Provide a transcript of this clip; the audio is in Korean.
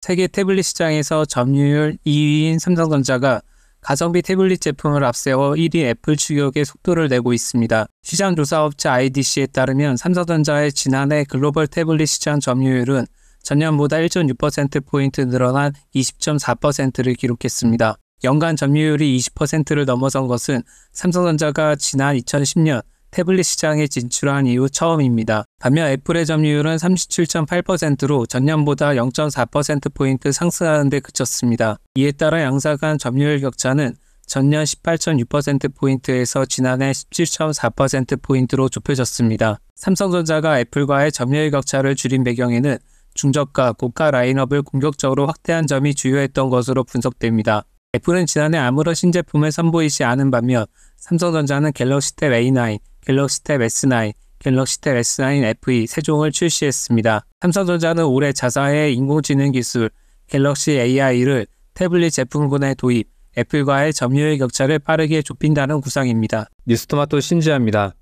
세계 태블릿 시장에서 점유율 2위인 삼성전자가 가성비 태블릿 제품을 앞세워 1위 애플 추격의 속도를 내고 있습니다. 시장 조사업체 IDC에 따르면 삼성전자의 지난해 글로벌 태블릿 시장 점유율은 전년보다 1.6%포인트 늘어난 20.4%를 기록했습니다. 연간 점유율이 20%를 넘어선 것은 삼성전자가 지난 2010년 태블릿 시장에 진출한 이후 처음입니다. 반면 애플의 점유율은 37.8%로 전년보다 0.4%포인트 상승하는 데 그쳤습니다. 이에 따라 양사 간 점유율 격차는 전년 18.6%포인트에서 지난해 17.4%포인트로 좁혀졌습니다. 삼성전자가 애플과의 점유율 격차를 줄인 배경에는 중저가, 고가 라인업을 공격적으로 확대한 점이 주요했던 것으로 분석됩니다. 애플은 지난해 아무런 신제품을 선보이지 않은 반면 삼성전자는 갤럭시 탭 A9, 갤럭시탭 S9, 갤럭시탭 S9 FE 세 종을 출시했습니다. 삼성전자는 올해 자사의 인공지능 기술 갤럭시 AI를 태블릿 제품군에 도입, 애플과의 점유율 격차를 빠르게 좁힌다는 구상입니다. 뉴스토마토 신지아입니다.